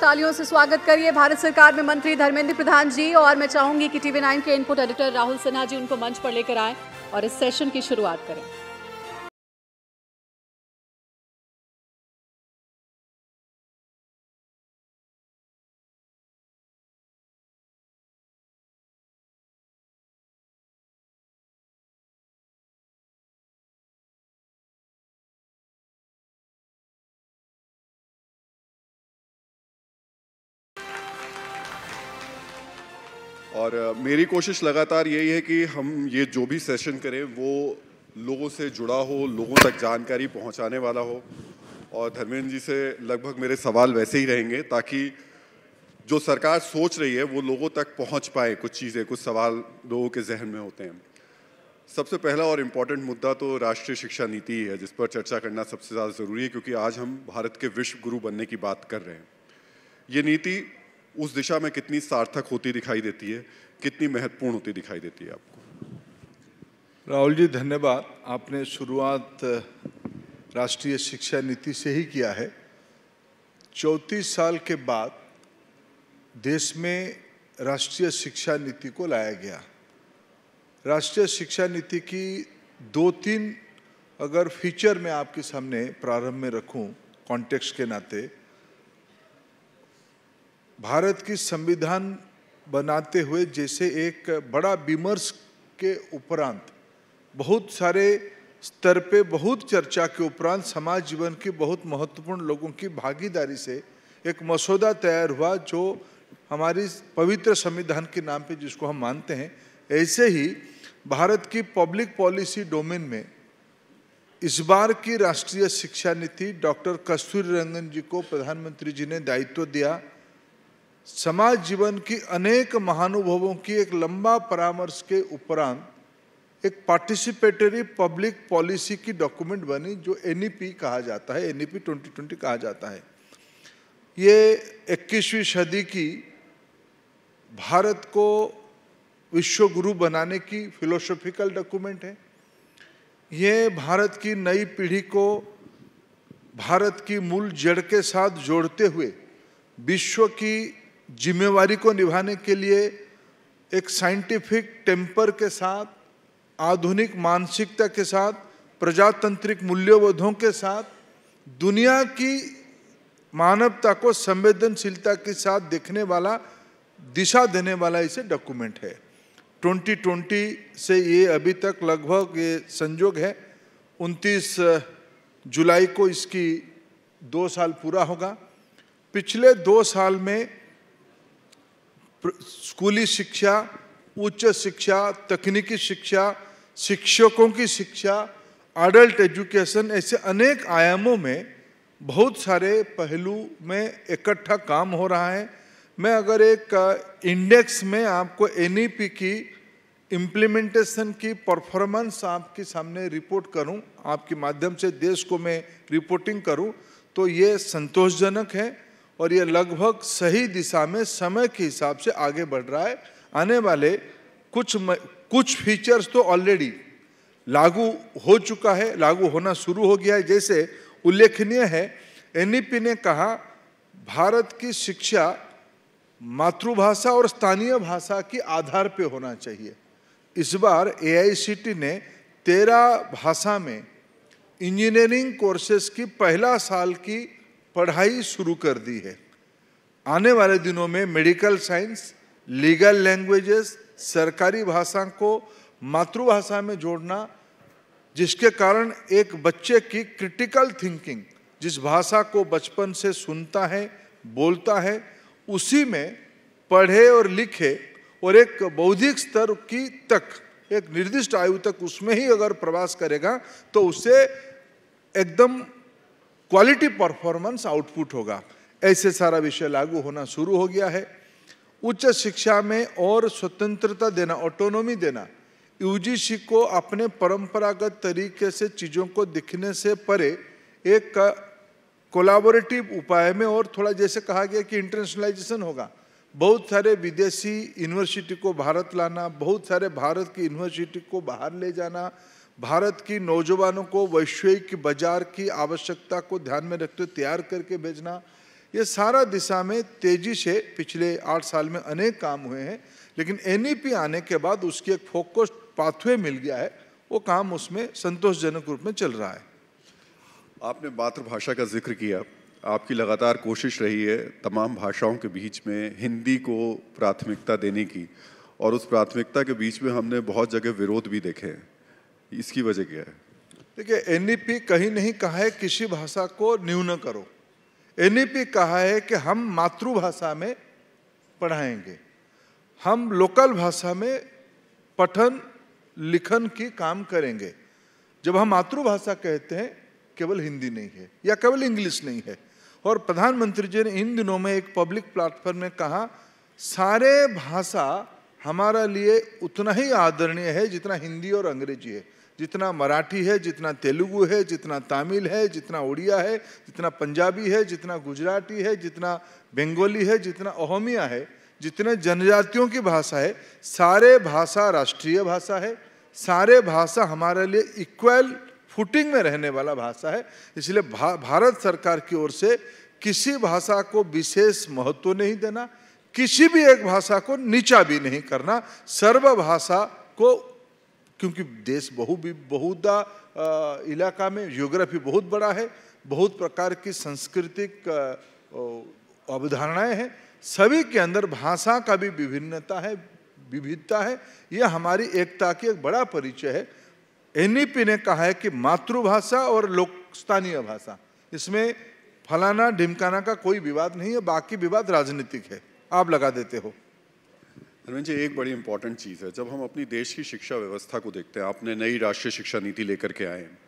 तालियों से स्वागत करिए भारत सरकार में मंत्री धर्मेंद्र प्रधान जी और मैं चाहूंगी कि टीवी नाइन के इनपुट एडिटर राहुल सिन्हा जी उनको मंच पर लेकर आए और इस सेशन की शुरुआत करें और मेरी कोशिश लगातार यही है कि हम ये जो भी सेशन करें वो लोगों से जुड़ा हो लोगों तक जानकारी पहुंचाने वाला हो और धर्मेंद्र जी से लगभग मेरे सवाल वैसे ही रहेंगे ताकि जो सरकार सोच रही है वो लोगों तक पहुंच पाए कुछ चीज़ें कुछ सवाल लोगों के जहन में होते हैं सबसे पहला और इम्पॉर्टेंट मुद्दा तो राष्ट्रीय शिक्षा नीति है जिस पर चर्चा करना सबसे ज़्यादा ज़रूरी है क्योंकि आज हम भारत के विश्व गुरु बनने की बात कर रहे हैं ये नीति उस दिशा में कितनी सार्थक होती दिखाई देती है कितनी महत्वपूर्ण होती दिखाई देती है आपको राहुल जी धन्यवाद आपने शुरुआत राष्ट्रीय शिक्षा नीति से ही किया है चौंतीस साल के बाद देश में राष्ट्रीय शिक्षा नीति को लाया गया राष्ट्रीय शिक्षा नीति की दो तीन अगर फीचर मैं आपके सामने प्रारंभ में रखूं कॉन्टेक्स्ट के नाते भारत की संविधान बनाते हुए जैसे एक बड़ा विमर्श के उपरांत बहुत सारे स्तर पे बहुत चर्चा के उपरांत समाज जीवन की बहुत महत्वपूर्ण लोगों की भागीदारी से एक मसौदा तैयार हुआ जो हमारी पवित्र संविधान के नाम पे जिसको हम मानते हैं ऐसे ही भारत की पब्लिक पॉलिसी डोमेन में इस बार की राष्ट्रीय शिक्षा नीति डॉक्टर कस्तूरी रंगन जी को प्रधानमंत्री जी ने दायित्व दिया समाज जीवन की अनेक महानुभवों की एक लंबा परामर्श के उपरांत एक पार्टिसिपेटरी पब्लिक पॉलिसी की डॉक्यूमेंट बनी जो एन e कहा जाता है एन 2020 e कहा जाता है ये 21वीं सदी की भारत को विश्व गुरु बनाने की फिलोसॉफिकल डॉक्यूमेंट है ये भारत की नई पीढ़ी को भारत की मूल जड़ के साथ जोड़ते हुए विश्व की जिम्मेवारी को निभाने के लिए एक साइंटिफिक टेम्पर के साथ आधुनिक मानसिकता के साथ प्रजातांत्रिक मूल्यबोधों के साथ दुनिया की मानवता को संवेदनशीलता के साथ देखने वाला दिशा देने वाला इसे डॉक्यूमेंट है 2020 से ये अभी तक लगभग ये संयोग है 29 जुलाई को इसकी दो साल पूरा होगा पिछले दो साल में स्कूली शिक्षा उच्च शिक्षा तकनीकी शिक्षा शिक्षकों की शिक्षा अडल्ट एजुकेशन ऐसे अनेक आयामों में बहुत सारे पहलू में इकट्ठा काम हो रहा है मैं अगर एक इंडेक्स में आपको एन e की इम्प्लीमेंटेशन की परफॉर्मेंस आपके सामने रिपोर्ट करूं, आपके माध्यम से देश को मैं रिपोर्टिंग करूं, तो ये संतोषजनक है और ये लगभग सही दिशा में समय के हिसाब से आगे बढ़ रहा है आने वाले कुछ म, कुछ फीचर्स तो ऑलरेडी लागू हो चुका है लागू होना शुरू हो गया है जैसे उल्लेखनीय है एन e ने कहा भारत की शिक्षा मातृभाषा और स्थानीय भाषा के आधार पर होना चाहिए इस बार ए ने तेरह भाषा में इंजीनियरिंग कोर्सेस की पहला साल की पढ़ाई शुरू कर दी है आने वाले दिनों में मेडिकल साइंस लीगल लैंग्वेजेस सरकारी भाषा को मातृभाषा में जोड़ना जिसके कारण एक बच्चे की क्रिटिकल थिंकिंग जिस भाषा को बचपन से सुनता है बोलता है उसी में पढ़े और लिखे और एक बौद्धिक स्तर की तक एक निर्दिष्ट आयु तक उसमें ही अगर प्रवास करेगा तो उसे एकदम क्वालिटी परफॉर्मेंस आउटपुट होगा ऐसे सारा विषय लागू होना शुरू हो गया है उच्च शिक्षा में और स्वतंत्रता देना ऑटोनोमी देना यूजीसी को अपने परंपरागत तरीके से चीज़ों को दिखने से परे एक कोलाबोरेटिव उपाय में और थोड़ा जैसे कहा गया कि इंटरनेशनलाइजेशन होगा बहुत सारे विदेशी यूनिवर्सिटी को भारत लाना बहुत सारे भारत की यूनिवर्सिटी को बाहर ले जाना भारत की नौजवानों को वैश्विक बाजार की आवश्यकता को ध्यान में रखते हुए तैयार करके भेजना ये सारा दिशा में तेजी से पिछले आठ साल में अनेक काम हुए हैं लेकिन एन आने के बाद उसकी एक फोकस पाथवे मिल गया है वो काम उसमें संतोषजनक रूप में चल रहा है आपने मातृभाषा का जिक्र किया आपकी लगातार कोशिश रही है तमाम भाषाओं के बीच में हिंदी को प्राथमिकता देने की और उस प्राथमिकता के बीच में हमने बहुत जगह विरोध भी देखे हैं इसकी वजह क्या है देखिए एनईपी कहीं नहीं कहा है किसी भाषा को न्यून करो एनईपी कहा है कि हम मातृभाषा में पढ़ाएंगे हम लोकल भाषा में पठन लिखन की काम करेंगे जब हम मातृभाषा कहते हैं केवल हिंदी नहीं है या केवल इंग्लिश नहीं है और प्रधानमंत्री जी ने इन दिनों में एक पब्लिक प्लेटफॉर्म में कहा सारे भाषा हमारा लिए उतना ही आदरणीय है जितना हिंदी और अंग्रेजी है जितना मराठी है जितना तेलुगु है जितना तमिल है जितना उड़िया है जितना पंजाबी है जितना गुजराती है जितना बंगाली है जितना अहमिया है जितने जनजातियों की भाषा है सारे भाषा राष्ट्रीय भाषा है सारे भाषा हमारे लिए इक्वल फुटिंग में रहने वाला भाषा है इसलिए भा, भारत सरकार की ओर से किसी भाषा को विशेष महत्व नहीं देना किसी भी एक भाषा को नीचा भी नहीं करना सर्व भाषा को क्योंकि देश बहु बहुधा इलाका में ज्योग्राफी बहुत बड़ा है बहुत प्रकार की सांस्कृतिक अवधारणाएं हैं सभी के अंदर भाषा का भी विभिन्नता है विविधता है यह हमारी एकता की एक बड़ा परिचय है एनईपी ने कहा है कि मातृभाषा और लोक स्थानीय भाषा इसमें फलाना ढिमकाना का कोई विवाद नहीं है बाकी विवाद राजनीतिक है आप लगा देते हो धर्मेंद्र जी एक बड़ी इंपॉर्टेंट चीज़ है जब हम अपनी देश की शिक्षा व्यवस्था को देखते हैं आपने नई राष्ट्रीय शिक्षा नीति लेकर के आए हैं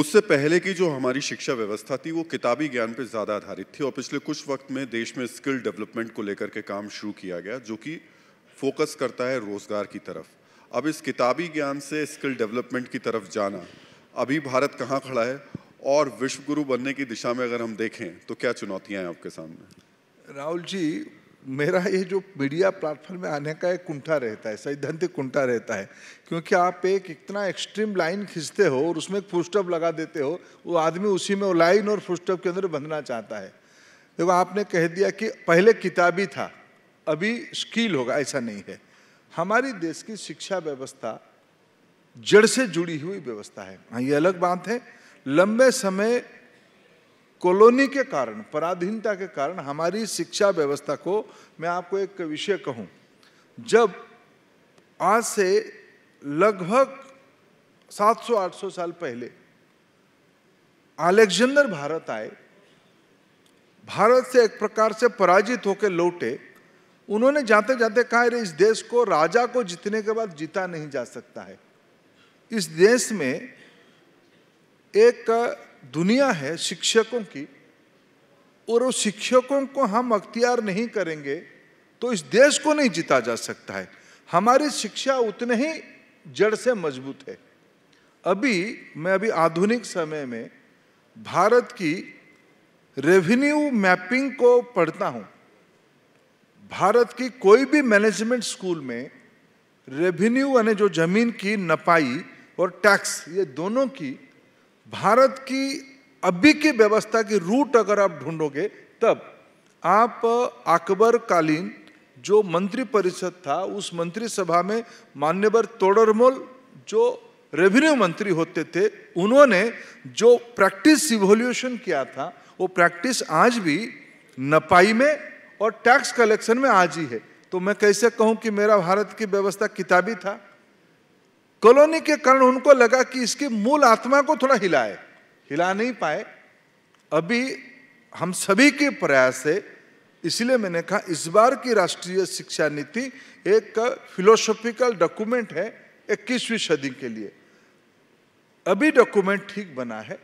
उससे पहले की जो हमारी शिक्षा व्यवस्था थी वो किताबी ज्ञान पर ज़्यादा आधारित थी और पिछले कुछ वक्त में देश में स्किल डेवलपमेंट को लेकर के काम शुरू किया गया जो कि फोकस करता है रोज़गार की तरफ अब इस किताबी ज्ञान से स्किल डेवलपमेंट की तरफ जाना अभी भारत कहाँ खड़ा है और विश्वगुरु बनने की दिशा में अगर हम देखें तो क्या चुनौतियाँ हैं आपके सामने राहुल जी मेरा ये जो मीडिया प्लेटफॉर्म में आने का एक कुंठा रहता है सैद्धांतिक कुंठा रहता है क्योंकि आप एक इतना एक्सट्रीम लाइन खींचते हो और उसमें एक फुस्टअप लगा देते हो वो आदमी उसी में वो लाइन और फुस्टअप के अंदर बंधना चाहता है देखो आपने कह दिया कि पहले किताबी था अभी स्किल होगा ऐसा नहीं है हमारी देश की शिक्षा व्यवस्था जड़ से जुड़ी हुई व्यवस्था है हाँ ये अलग बात है लंबे समय कॉलोनी के कारण पराधीनता के कारण हमारी शिक्षा व्यवस्था को मैं आपको एक विषय कहूँ जब आज से लगभग 700-800 साल पहले अलेक्जेंडर भारत आए भारत से एक प्रकार से पराजित होकर लौटे उन्होंने जाते जाते कहा रे इस देश को राजा को जीतने के बाद जीता नहीं जा सकता है इस देश में एक दुनिया है शिक्षकों की और उस शिक्षकों को हम अख्तियार नहीं करेंगे तो इस देश को नहीं जीता जा सकता है हमारी शिक्षा उतने ही जड़ से मजबूत है अभी मैं अभी आधुनिक समय में भारत की रेवेन्यू मैपिंग को पढ़ता हूँ भारत की कोई भी मैनेजमेंट स्कूल में रेवेन्यू यानी जो जमीन की नपाई और टैक्स ये दोनों की भारत की अभी की व्यवस्था की रूट अगर आप ढूंढोगे तब आप अकबर कालीन जो मंत्री परिषद था उस मंत्री सभा में मान्यवर तोड़रमोल जो रेवेन्यू मंत्री होते थे उन्होंने जो प्रैक्टिस इवोल्यूशन किया था वो प्रैक्टिस आज भी नपाई में और टैक्स कलेक्शन में आज ही है तो मैं कैसे कहूँ कि मेरा भारत की व्यवस्था किताबी था कॉलोनी के कारण उनको लगा कि इसकी मूल आत्मा को थोड़ा हिलाए हिला नहीं पाए अभी हम सभी के प्रयास से इसलिए मैंने कहा इस बार की राष्ट्रीय शिक्षा नीति एक फिलोसॉफिकल डॉक्यूमेंट है इक्कीसवीं सदी के लिए अभी डॉक्यूमेंट ठीक बना है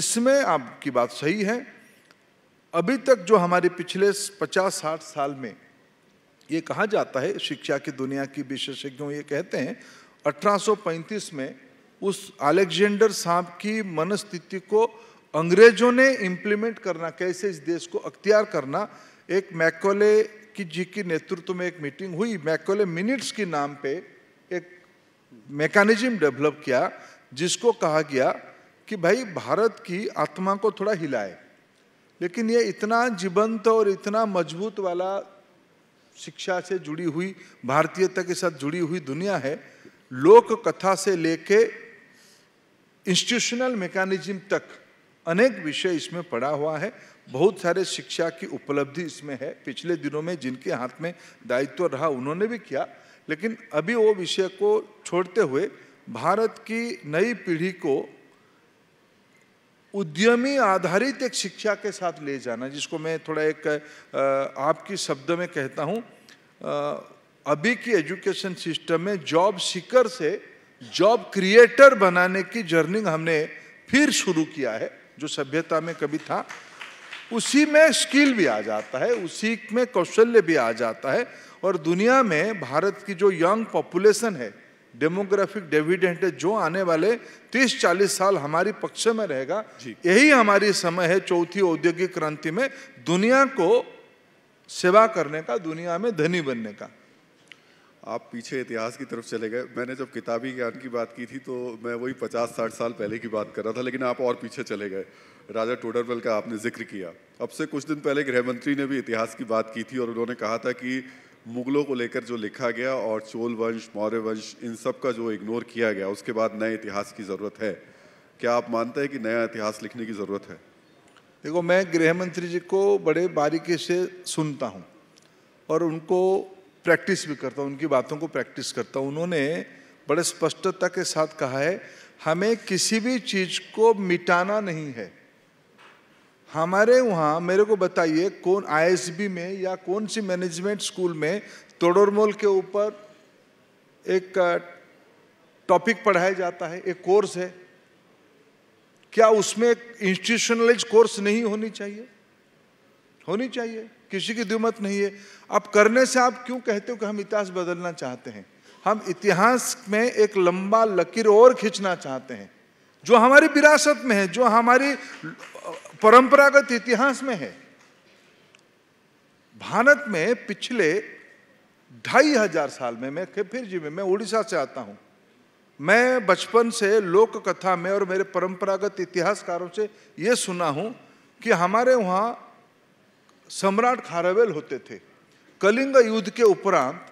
इसमें आपकी बात सही है अभी तक जो हमारे पिछले 50 साठ साल में ये कहा जाता है शिक्षा की दुनिया की विशेषज्ञों ये कहते हैं 1835 में उस अलेक्जेंडर साहब की मनस्थिति को अंग्रेजों ने इम्प्लीमेंट करना कैसे इस देश को अख्तियार करना एक मैकोले की जी की नेतृत्व में एक मीटिंग हुई मैकोले मिनट्स के नाम पे एक मैकेनिज्म डेवलप किया जिसको कहा गया कि भाई भारत की आत्मा को थोड़ा हिलाए लेकिन ये इतना जीवंत और इतना मजबूत वाला शिक्षा से जुड़ी हुई भारतीयता के साथ जुड़ी हुई दुनिया है लोक कथा से लेके इंस्टीट्यूशनल मैकेनिज्म तक अनेक विषय इसमें पड़ा हुआ है बहुत सारे शिक्षा की उपलब्धि इसमें है पिछले दिनों में जिनके हाथ में दायित्व रहा उन्होंने भी किया लेकिन अभी वो विषय को छोड़ते हुए भारत की नई पीढ़ी को उद्यमी आधारित एक शिक्षा के साथ ले जाना जिसको मैं थोड़ा एक आपकी शब्द में कहता हूँ अभी की एजुकेशन सिस्टम में जॉब सीकर से जॉब क्रिएटर बनाने की जर्निंग हमने फिर शुरू किया है जो सभ्यता में कभी था उसी में स्किल भी आ जाता है उसी में कौशल्य भी आ जाता है और दुनिया में भारत की जो यंग पॉपुलेशन है डेमोग्राफिक डेविडेंट है जो आने वाले 30-40 साल हमारी पक्ष में रहेगा यही हमारी समय है चौथी औद्योगिक क्रांति में दुनिया को सेवा करने का दुनिया में धनी बनने का आप पीछे इतिहास की तरफ चले गए मैंने जब किताबी ज्ञान की बात की थी तो मैं वही पचास साठ साल पहले की बात कर रहा था लेकिन आप और पीछे चले गए राजा टोडरवेल का आपने जिक्र किया अब से कुछ दिन पहले गृह मंत्री ने भी इतिहास की बात की थी और उन्होंने कहा था कि मुगलों को लेकर जो लिखा गया और चोल वंश मौर्य वंश इन सब का जो इग्नोर किया गया उसके बाद नए इतिहास की ज़रूरत है क्या आप मानते हैं कि नया इतिहास लिखने की ज़रूरत है देखो मैं गृह मंत्री जी को बड़े बारीकी से सुनता हूँ और उनको प्रैक्टिस भी करता हूँ उनकी बातों को प्रैक्टिस करता हूँ उन्होंने बड़े स्पष्टता के साथ कहा है हमें किसी भी चीज़ को मिटाना नहीं है हमारे वहाँ मेरे को बताइए कौन आईएसबी में या कौन सी मैनेजमेंट स्कूल में तोड़ोरमोल के ऊपर एक टॉपिक पढ़ाया जाता है एक कोर्स है क्या उसमें इंस्टीट्यूशनलाइज कोर्स नहीं होनी चाहिए होनी चाहिए किसी की दुमत नहीं है अब करने से आप क्यों कहते हो कि हम इतिहास बदलना चाहते हैं हम इतिहास में एक लंबा लकीर और खींचना चाहते हैं जो हमारी विरासत में है जो हमारी परंपरागत इतिहास में है भारत में पिछले ढाई हजार साल में मैं फिर जी में मैं उड़ीसा से आता हूं मैं बचपन से लोक कथा में और मेरे परंपरागत इतिहासकारों से यह सुना हूं कि हमारे वहां सम्राट खारावेल होते थे कलिंग युद्ध के उपरांत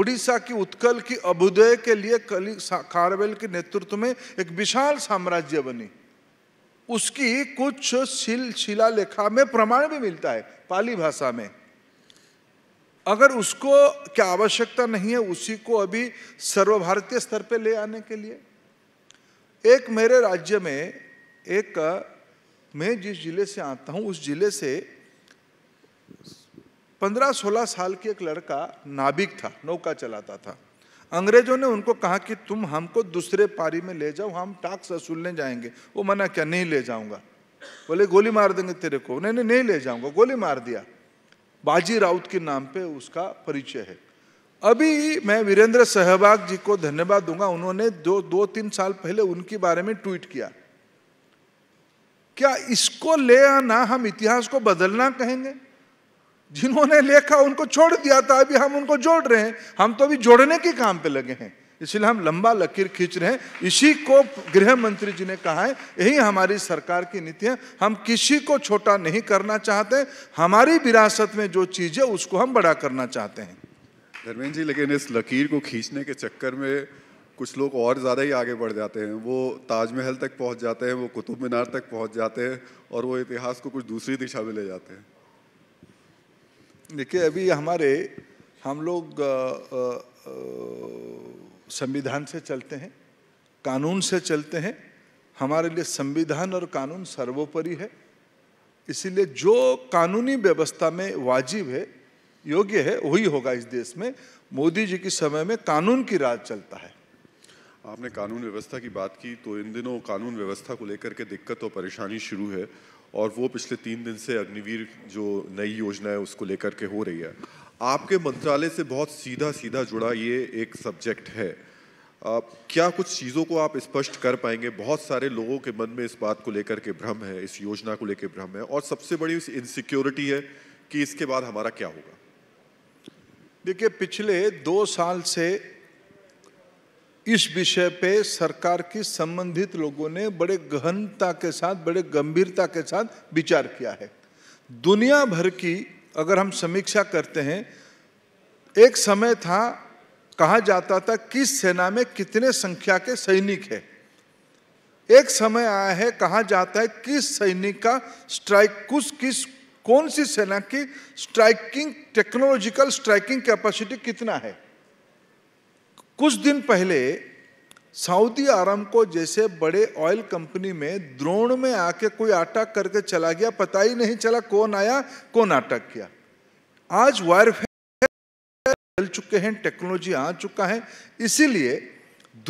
उड़ीसा की उत्कल की अभुदय के लिए कलिंग खारवेल के नेतृत्व में एक विशाल साम्राज्य बनी उसकी कुछ शिल शिला लेखा में प्रमाण भी मिलता है पाली भाषा में अगर उसको क्या आवश्यकता नहीं है उसी को अभी सर्व भारतीय स्तर पर ले आने के लिए एक मेरे राज्य में एक मैं जिस ज़िले से आता हूँ उस ज़िले से पंद्रह सोलह साल के एक लड़का नाभिक था नौका चलाता था अंग्रेजों ने उनको कहा कि तुम हमको दूसरे पारी में ले जाओ हम टैक्स वसूलने जाएंगे वो मना क्या नहीं ले जाऊंगा बोले गोली मार देंगे तेरे को नहीं नहीं नहीं ले जाऊंगा गोली मार दिया बाजी राउत के नाम पे उसका परिचय है अभी मैं वीरेंद्र सहवाग जी को धन्यवाद दूंगा उन्होंने दो दो तीन साल पहले उनके बारे में ट्वीट किया क्या इसको ले आना हम इतिहास को बदलना कहेंगे जिन्होंने लेखा उनको छोड़ दिया था अभी हम उनको जोड़ रहे हैं हम तो अभी जोड़ने के काम पे लगे हैं इसलिए हम लंबा लकीर खींच रहे हैं इसी को गृह मंत्री जी ने कहा है यही हमारी सरकार की नीति है हम किसी को छोटा नहीं करना चाहते हमारी विरासत में जो चीज़ है उसको हम बड़ा करना चाहते हैं धर्मेंद्र जी लेकिन इस लकीर को खींचने के चक्कर में कुछ लोग और ज़्यादा ही आगे बढ़ जाते हैं वो ताजमहल तक पहुंच जाते हैं वो कुतुब मीनार तक पहुंच जाते हैं और वो इतिहास को कुछ दूसरी दिशा में ले जाते हैं देखिए अभी हमारे हम लोग संविधान से चलते हैं कानून से चलते हैं हमारे लिए संविधान और कानून सर्वोपरि है इसीलिए जो कानूनी व्यवस्था में वाजिब है योग्य है वही होगा इस देश में मोदी जी के समय में कानून की राज चलता है आपने कानून व्यवस्था की बात की तो इन दिनों कानून व्यवस्था को लेकर के दिक्कत और परेशानी शुरू है और वो पिछले तीन दिन से अग्निवीर जो नई योजना है उसको लेकर के हो रही है आपके मंत्रालय से बहुत सीधा सीधा जुड़ा ये एक सब्जेक्ट है आप क्या कुछ चीज़ों को आप स्पष्ट कर पाएंगे बहुत सारे लोगों के मन में इस बात को लेकर के भ्रम है इस योजना को लेकर भ्रम है और सबसे बड़ी इनसिक्योरिटी है कि इसके बाद हमारा क्या होगा देखिए पिछले दो साल से इस विषय पे सरकार की संबंधित लोगों ने बड़े गहनता के साथ बड़े गंभीरता के साथ विचार किया है दुनिया भर की अगर हम समीक्षा करते हैं एक समय था कहा जाता था किस सेना में कितने संख्या के सैनिक है एक समय आया है कहा जाता है किस सैनिक का स्ट्राइक कुछ किस कौन सी सेना की स्ट्राइकिंग टेक्नोलॉजिकल स्ट्राइकिंग कैपेसिटी कितना है कुछ दिन पहले सऊदी अरब को जैसे बड़े ऑयल कंपनी में द्रोण में आके कोई अटैक करके चला गया पता ही नहीं चला कौन आया कौन अटैक किया आज वायरफेयर चल चुके हैं टेक्नोलॉजी आ चुका है इसीलिए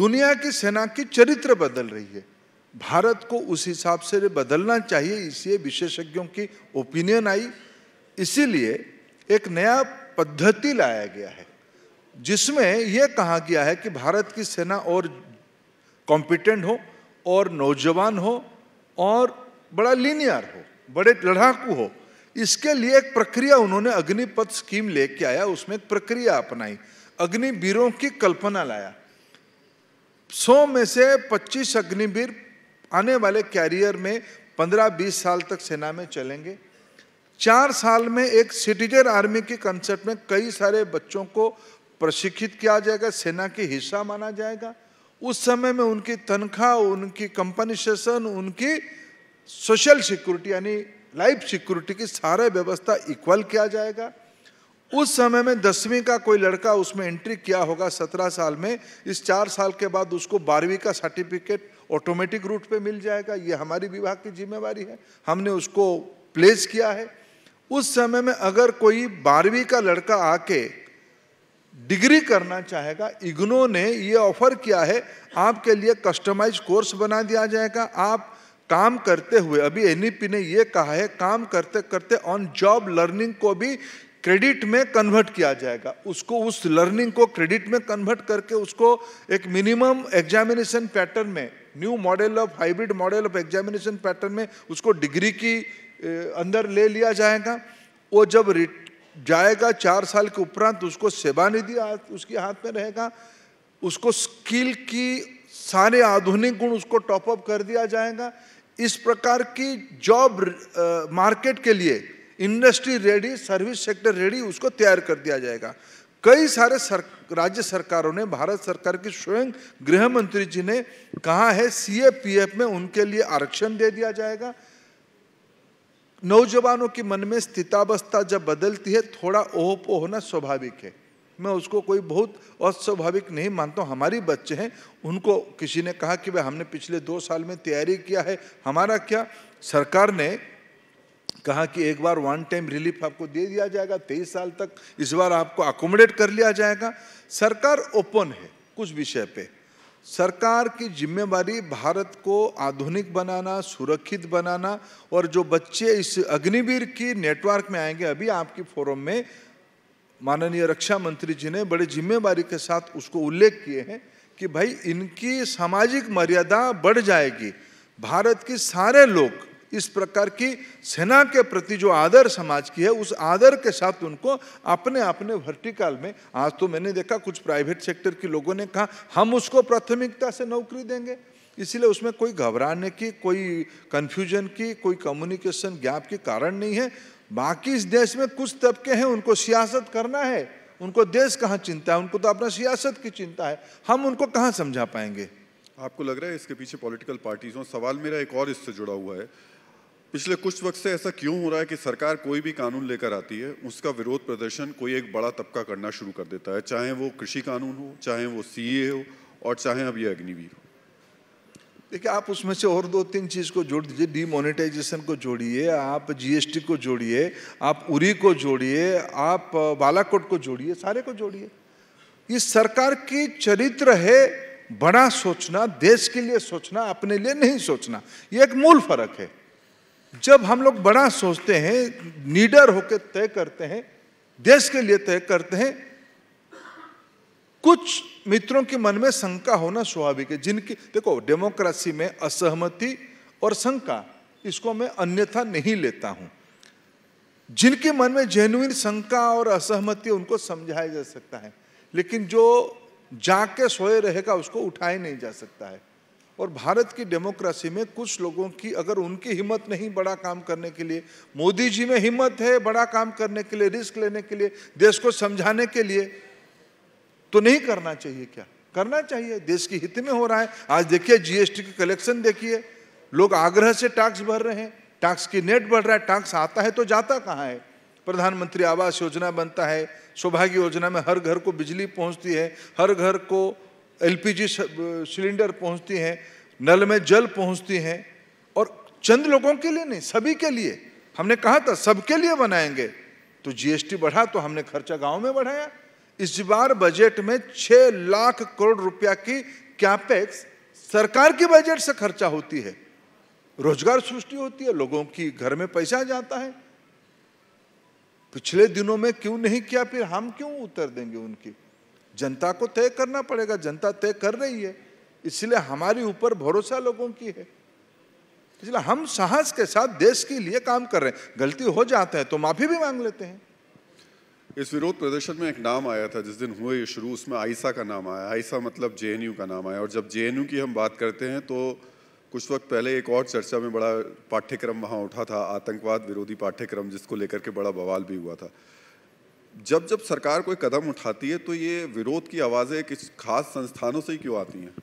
दुनिया की सेना की चरित्र बदल रही है भारत को उस हिसाब से बदलना चाहिए इसलिए विशेषज्ञों की ओपिनियन आई इसीलिए एक नया पद्धति लाया गया है जिसमें यह कहा गया है कि भारत की सेना और कॉम्पिटेंट हो और नौजवान हो और बड़ा लीनियर हो बड़े लड़ाकू हो इसके लिए एक प्रक्रिया उन्होंने अग्निपथ स्कीम लेके आया उसमें एक प्रक्रिया अपनाई अग्निवीरों की कल्पना लाया सौ में से 25 अग्निवीर आने वाले कैरियर में 15-20 साल तक सेना में चलेंगे चार साल में एक सिटीजन आर्मी के कंसेप्ट में कई सारे बच्चों को प्रशिक्षित किया जाएगा सेना के हिस्सा माना जाएगा उस समय में उनकी तनख्वाह उनकी कंपनसेशन उनकी सोशल सिक्योरिटी यानी लाइफ सिक्योरिटी की सारे व्यवस्था इक्वल किया जाएगा उस समय में दसवीं का कोई लड़का उसमें एंट्री किया होगा सत्रह साल में इस चार साल के बाद उसको बारहवीं का सर्टिफिकेट ऑटोमेटिक रूट पे मिल जाएगा ये हमारी विभाग की जिम्मेवारी है हमने उसको प्लेस किया है उस समय में अगर कोई बारहवीं का लड़का आके डिग्री करना चाहेगा इग्नो ने ये ऑफर किया है आपके लिए कस्टमाइज कोर्स बना दिया जाएगा आप काम करते हुए अभी एनईपी ने ये कहा है काम करते करते ऑन जॉब लर्निंग को भी क्रेडिट में कन्वर्ट किया जाएगा उसको उस लर्निंग को क्रेडिट में कन्वर्ट करके उसको एक मिनिमम एग्जामिनेशन पैटर्न में new model of hybrid model of examination pattern में उसको डिग्री की अंदर ले लिया जाएगा वो जब जाएगा चार साल के उपरांत उसको सेवा नहीं दिया उसके हाथ में रहेगा उसको स्किल की सारे आधुनिक गुण उसको टॉपअप कर दिया जाएगा इस प्रकार की जॉब मार्केट के लिए industry ready service sector ready उसको तैयार कर दिया जाएगा कई सारे सर, राज्य सरकारों ने भारत सरकार की स्वयं गृह मंत्री जी ने कहा है सीएपीएफ में उनके लिए आरक्षण दे दिया जाएगा नौजवानों के मन में स्थितावस्था जब बदलती है थोड़ा ओहपो होना स्वाभाविक है मैं उसको कोई बहुत अस्वाभाविक नहीं मानता हूँ हमारी बच्चे हैं उनको किसी ने कहा कि भाई हमने पिछले दो साल में तैयारी किया है हमारा क्या सरकार ने कहा कि एक बार वन टाइम रिलीफ आपको दे दिया जाएगा तेईस साल तक इस बार आपको अकोमोडेट कर लिया जाएगा सरकार ओपन है कुछ विषय पर सरकार की जिम्मेवारी भारत को आधुनिक बनाना सुरक्षित बनाना और जो बच्चे इस अग्निवीर की नेटवर्क में आएंगे अभी आपकी फोरम में माननीय रक्षा मंत्री जी ने बड़े जिम्मेवारी के साथ उसको उल्लेख किए हैं कि भाई इनकी सामाजिक मर्यादा बढ़ जाएगी भारत के सारे लोग इस प्रकार की सेना के प्रति जो आदर समाज की है उस आदर के साथ उनको अपने अपने वर्टिकल में आज तो मैंने देखा कुछ प्राइवेट सेक्टर के लोगों ने कहा हम उसको प्राथमिकता से नौकरी देंगे इसलिए उसमें कोई घबराने की कोई कंफ्यूजन की कोई कम्युनिकेशन गैप के कारण नहीं है बाकी इस देश में कुछ तबके हैं उनको सियासत करना है उनको देश कहाँ चिंता है उनको तो अपना सियासत की चिंता है हम उनको कहाँ समझा पाएंगे आपको लग रहा है इसके पीछे पॉलिटिकल पार्टीज हों सवाल मेरा एक और इससे जुड़ा हुआ है पिछले कुछ वक्त से ऐसा क्यों हो रहा है कि सरकार कोई भी कानून लेकर आती है उसका विरोध प्रदर्शन कोई एक बड़ा तबका करना शुरू कर देता है चाहे वो कृषि कानून हो चाहे वो सीए e हो और चाहे अब ये अग्निवीर हो देखिए आप उसमें से और दो तीन चीज़ को जोड़ दीजिए डीमोनेटाइजेशन को जोड़िए आप जीएसटी को जोड़िए आप उरी को जोड़िए आप बालाकोट को जोड़िए सारे को जोड़िए ये सरकार की चरित्र है बड़ा सोचना देश के लिए सोचना अपने लिए नहीं सोचना ये एक मूल फर्क है जब हम लोग बड़ा सोचते हैं नीडर होकर तय करते हैं देश के लिए तय करते हैं कुछ मित्रों के मन में शंका होना स्वाभाविक है जिनकी देखो डेमोक्रेसी में असहमति और शंका इसको मैं अन्यथा नहीं लेता हूं जिनके मन में जेन्युन शंका और असहमति उनको समझाया जा सकता है लेकिन जो जाके सोए रहेगा उसको उठाया नहीं जा सकता है और भारत की डेमोक्रेसी में कुछ लोगों की अगर उनकी हिम्मत नहीं बड़ा काम करने के लिए मोदी जी में हिम्मत है बड़ा काम करने के लिए रिस्क लेने के लिए देश को समझाने के लिए तो नहीं करना चाहिए क्या करना चाहिए देश के हित में हो रहा है आज देखिए जीएसटी के कलेक्शन देखिए लोग आग्रह से टैक्स भर रहे हैं टैक्स की नेट बढ़ रहा है टैक्स आता है तो जाता कहाँ है प्रधानमंत्री आवास योजना बनता है सौभाग्य योजना में हर घर को बिजली पहुंचती है हर घर को एलपीजी सिलेंडर पहुंचती हैं नल में जल पहुंचती हैं और चंद लोगों के लिए नहीं सभी के लिए हमने कहा था सबके लिए बनाएंगे तो जीएसटी बढ़ा तो हमने खर्चा गांव में बढ़ाया इस बार बजट में 6 लाख करोड़ रुपया की कैपेक्स सरकार के बजट से खर्चा होती है रोजगार सृष्टि होती है लोगों की घर में पैसा जाता है पिछले दिनों में क्यों नहीं किया फिर हम क्यों उत्तर देंगे उनकी जनता को तय करना पड़ेगा जनता तय कर रही है इसलिए हमारी ऊपर भरोसा लोगों की है इसलिए हम साहस के साथ देश के लिए काम कर रहे हैं गलती हो जाते हैं तो माफी भी मांग लेते हैं इस विरोध प्रदर्शन में एक नाम आया था जिस दिन हुए ये शुरू उसमें आयसा का नाम आया आयसा मतलब जे का नाम आया और जब जे की हम बात करते हैं तो कुछ वक्त पहले एक और चर्चा में बड़ा पाठ्यक्रम वहाँ उठा था आतंकवाद विरोधी पाठ्यक्रम जिसको लेकर के बड़ा बवाल भी हुआ था जब जब सरकार कोई कदम उठाती है तो ये विरोध की आवाज़ें किस खास संस्थानों से ही क्यों आती हैं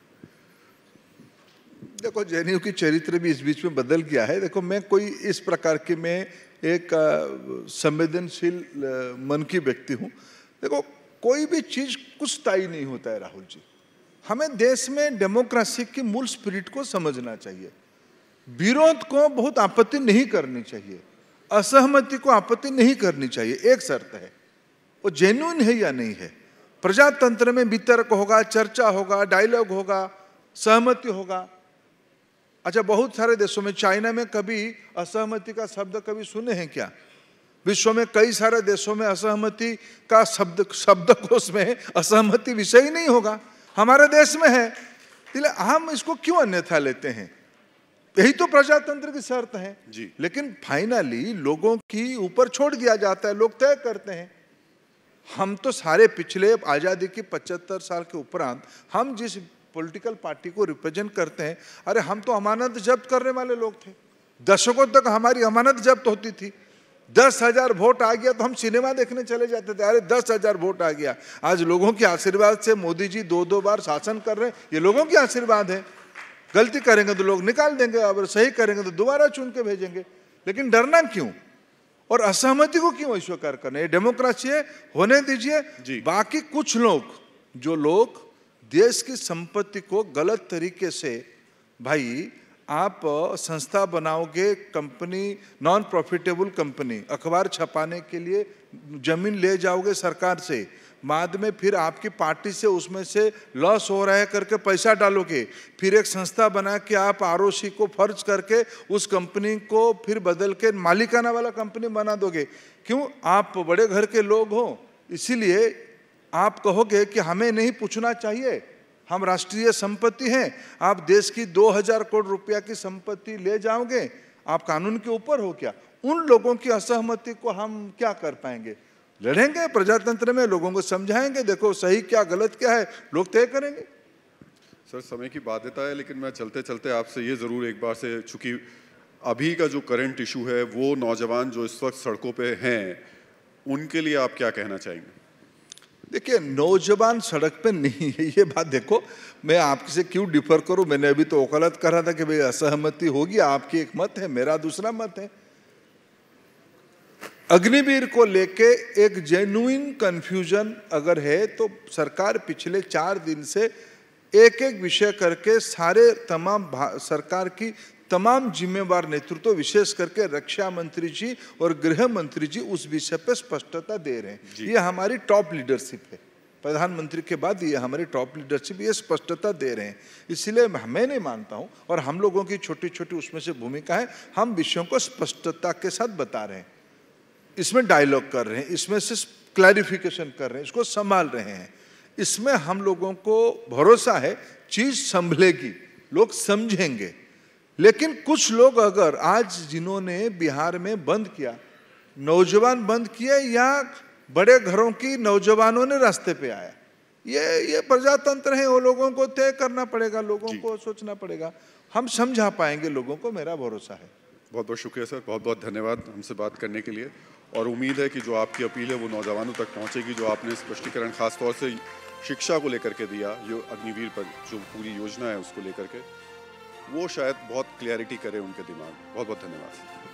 देखो जैनियों की चरित्र भी इस बीच में बदल गया है देखो मैं कोई इस प्रकार की मैं एक संवेदनशील मन की व्यक्ति हूँ देखो कोई भी चीज़ कुछ ताई नहीं होता है राहुल जी हमें देश में डेमोक्रेसी की मूल स्पिरिट को समझना चाहिए विरोध को बहुत आपत्ति नहीं करनी चाहिए असहमति को आपत्ति नहीं करनी चाहिए एक शर्त है वो जेन्यून है या नहीं है प्रजातंत्र में वितर्क होगा चर्चा होगा डायलॉग होगा सहमति होगा अच्छा बहुत सारे देशों में चाइना में कभी असहमति का शब्द कभी सुने हैं क्या विश्व में कई सारे देशों में असहमति का शब्द शब्दकोश में असहमति विषय ही नहीं होगा हमारे देश में है इसलिए हम इसको क्यों अन्यथा लेते हैं यही तो प्रजातंत्र की शर्त है जी लेकिन फाइनली लोगों की ऊपर छोड़ दिया जाता है लोग तय करते हैं हम तो सारे पिछले आज़ादी के 75 साल के उपरांत हम जिस पॉलिटिकल पार्टी को रिप्रेजेंट करते हैं अरे हम तो अमानत जब्त करने वाले लोग थे दशकों तक हमारी अमानत जब्त होती थी दस हजार वोट आ गया तो हम सिनेमा देखने चले जाते थे अरे दस हजार वोट आ गया आज लोगों के आशीर्वाद से मोदी जी दो दो बार शासन कर रहे हैं ये लोगों के आशीर्वाद है गलती करेंगे तो लोग निकाल देंगे अगर सही करेंगे तो दोबारा चुन के भेजेंगे लेकिन डरना क्यों और असहमति को क्यों स्वीकार करना ये डेमोक्रेसी है होने दीजिए बाकी कुछ लोग जो लोग देश की संपत्ति को गलत तरीके से भाई आप संस्था बनाओगे कंपनी नॉन प्रॉफिटेबल कंपनी अखबार छपाने के लिए जमीन ले जाओगे सरकार से बाद में फिर आपकी पार्टी से उसमें से लॉस हो रहा है करके पैसा डालोगे फिर एक संस्था बना के आप आर को फर्ज करके उस कंपनी को फिर बदल के मालिकाना वाला कंपनी बना दोगे क्यों आप बड़े घर के लोग हो इसीलिए आप कहोगे कि हमें नहीं पूछना चाहिए हम राष्ट्रीय संपत्ति हैं आप देश की 2000 करोड़ रुपया की संपत्ति ले जाओगे आप कानून के ऊपर हो क्या उन लोगों की असहमति को हम क्या कर पाएंगे लड़ेंगे प्रजातंत्र में लोगों को समझाएंगे देखो सही क्या गलत क्या है लोग तय करेंगे सर समय की बाध्यता है लेकिन मैं चलते चलते आपसे ये ज़रूर एक बार से चूंकि अभी का जो करंट इशू है वो नौजवान जो इस वक्त सड़कों पे हैं उनके लिए आप क्या कहना चाहेंगे देखिए नौजवान सड़क पे नहीं है ये बात देखो मैं आपसे क्यों डिफर करूं मैंने अभी तो वकालत करा था कि भाई असहमति होगी आपकी एक मत है मेरा दूसरा मत है अग्निवीर को लेके एक जेन्युइन कंफ्यूजन अगर है तो सरकार पिछले चार दिन से एक एक विषय करके सारे तमाम सरकार की تمام ذمہ دار નેતૃત્વ વિશેષ કરકે રક્ષા મંત્રીજી ઓર ગૃહ મંત્રીજી ઉસ વિષય પર સ્પષ્ટતા દે રહે છે યે અમારી ટોપ લીડરશિપ હે પ્રધાનમંત્રી કે બાદ યે અમારી ટોપ લીડરશિપ યે સ્પષ્ટતા દે રહે છે ઇસલીએ મે મેન એ માનતા હું ઓર હમ લોકો કી છોટી છોટી ઉસમે સે ભૂમિકા હે હમ વિષયો કો સ્પષ્ટતા કે સાથ બતા રહે હે ઇસમે ડાયલોગ કર રહે હે ઇસમે ક્લેરિફિકેશન કર રહે હે ઇસકો સંભાળ રહે હે ઇસમે હમ લોકો કો ભરોસા હે ચીઝ સંભલે કી લોગ સમજેંગે लेकिन कुछ लोग अगर आज जिन्होंने बिहार में बंद किया नौजवान बंद किए या बड़े घरों की नौजवानों ने रास्ते पे आया ये ये प्रजातंत्र है वो लोगों को तय करना पड़ेगा लोगों को सोचना पड़ेगा हम समझा पाएंगे लोगों को मेरा भरोसा है बहुत बहुत शुक्रिया सर बहुत बहुत धन्यवाद हमसे बात करने के लिए और उम्मीद है कि जो आपकी अपील है वो नौजवानों तक पहुंचेगी जो आपने स्पष्टीकरण खासतौर से शिक्षा को लेकर के दिया जो अग्निवीर पर जो पूरी योजना है उसको लेकर के वो शायद बहुत क्लियरिटी करे उनके दिमाग बहुत बहुत धन्यवाद